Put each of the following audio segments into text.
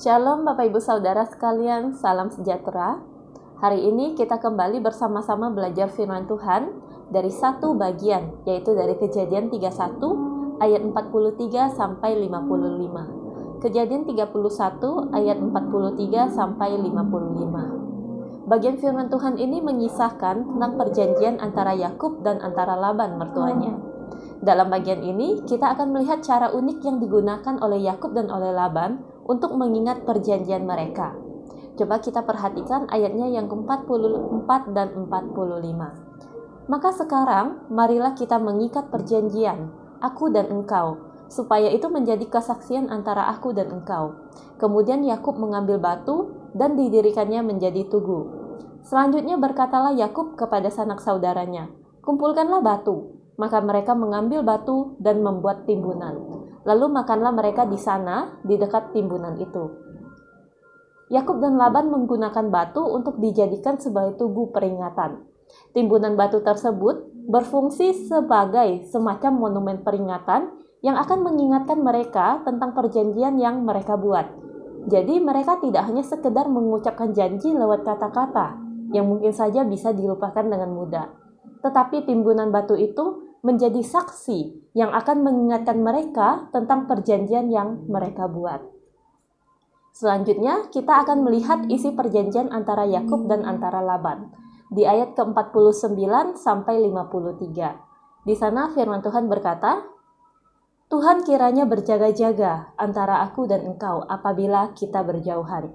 Shalom Bapak Ibu Saudara sekalian, salam sejahtera. Hari ini kita kembali bersama-sama belajar firman Tuhan dari satu bagian, yaitu dari kejadian 31 ayat 43 sampai 55. Kejadian 31 ayat 43 sampai 55. Bagian firman Tuhan ini mengisahkan tentang perjanjian antara Yakub dan antara Laban mertuanya. Dalam bagian ini, kita akan melihat cara unik yang digunakan oleh Yakub dan oleh Laban untuk mengingat perjanjian mereka. Coba kita perhatikan ayatnya yang ke-44 dan 45. Maka sekarang marilah kita mengikat perjanjian, aku dan engkau, supaya itu menjadi kesaksian antara aku dan engkau. Kemudian Yakub mengambil batu dan didirikannya menjadi tugu. Selanjutnya berkatalah Yakub kepada sanak saudaranya, "Kumpulkanlah batu." Maka mereka mengambil batu dan membuat timbunan. Lalu makanlah mereka di sana, di dekat timbunan itu. Yakub dan Laban menggunakan batu untuk dijadikan sebagai tugu peringatan. Timbunan batu tersebut berfungsi sebagai semacam monumen peringatan yang akan mengingatkan mereka tentang perjanjian yang mereka buat. Jadi mereka tidak hanya sekedar mengucapkan janji lewat kata-kata yang mungkin saja bisa dilupakan dengan mudah. Tetapi timbunan batu itu menjadi saksi yang akan mengingatkan mereka tentang perjanjian yang mereka buat. Selanjutnya, kita akan melihat isi perjanjian antara Yakub dan antara Laban di ayat ke-49 sampai 53. Di sana firman Tuhan berkata, Tuhan kiranya berjaga-jaga antara aku dan engkau apabila kita berjauhan.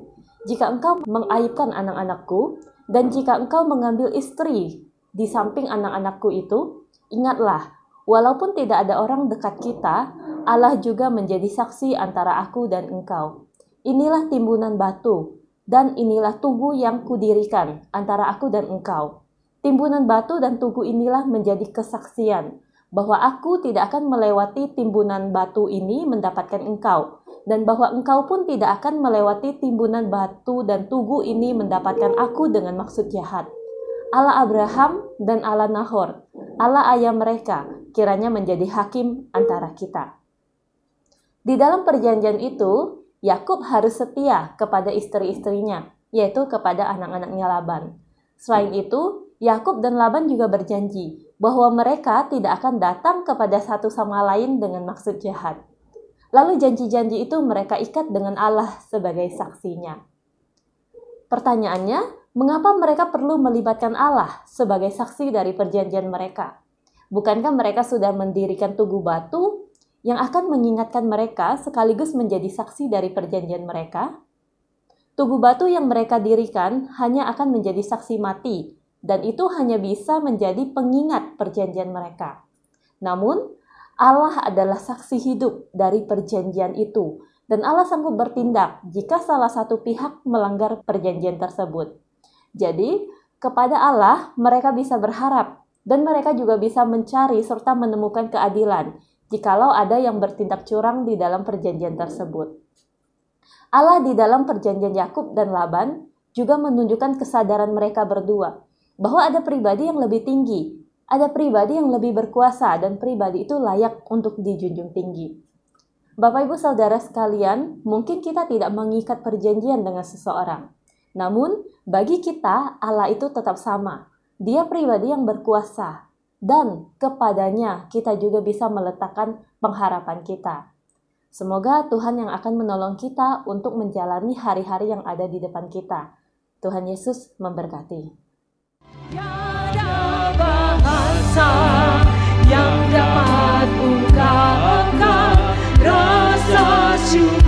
Jika engkau mengaibkan anak-anakku, dan jika engkau mengambil istri di samping anak-anakku itu, Ingatlah, walaupun tidak ada orang dekat kita, Allah juga menjadi saksi antara aku dan engkau. Inilah timbunan batu, dan inilah tugu yang kudirikan antara aku dan engkau. Timbunan batu dan tugu inilah menjadi kesaksian bahwa aku tidak akan melewati timbunan batu ini mendapatkan engkau, dan bahwa engkau pun tidak akan melewati timbunan batu dan tugu ini mendapatkan aku dengan maksud jahat. Allah Abraham dan Allah Nahor, Allah ayah mereka, kiranya menjadi hakim antara kita. Di dalam perjanjian itu, Yakub harus setia kepada istri-istrinya, yaitu kepada anak-anaknya Laban. Selain itu, Yakub dan Laban juga berjanji bahwa mereka tidak akan datang kepada satu sama lain dengan maksud jahat. Lalu janji-janji itu mereka ikat dengan Allah sebagai saksinya. Pertanyaannya, mengapa mereka perlu melibatkan Allah sebagai saksi dari perjanjian mereka? Bukankah mereka sudah mendirikan tugu batu yang akan mengingatkan mereka sekaligus menjadi saksi dari perjanjian mereka? Tugu batu yang mereka dirikan hanya akan menjadi saksi mati, dan itu hanya bisa menjadi pengingat perjanjian mereka. Namun, Allah adalah saksi hidup dari perjanjian itu, dan Allah sanggup bertindak jika salah satu pihak melanggar perjanjian tersebut. Jadi, kepada Allah mereka bisa berharap dan mereka juga bisa mencari serta menemukan keadilan jikalau ada yang bertindak curang di dalam perjanjian tersebut. Allah di dalam perjanjian Yakub dan Laban juga menunjukkan kesadaran mereka berdua bahwa ada pribadi yang lebih tinggi, ada pribadi yang lebih berkuasa dan pribadi itu layak untuk dijunjung tinggi. Bapak Ibu Saudara sekalian, mungkin kita tidak mengikat perjanjian dengan seseorang. Namun, bagi kita Allah itu tetap sama. Dia pribadi yang berkuasa dan kepadanya kita juga bisa meletakkan pengharapan kita. Semoga Tuhan yang akan menolong kita untuk menjalani hari-hari yang ada di depan kita. Tuhan Yesus memberkati. ya, bahasa. you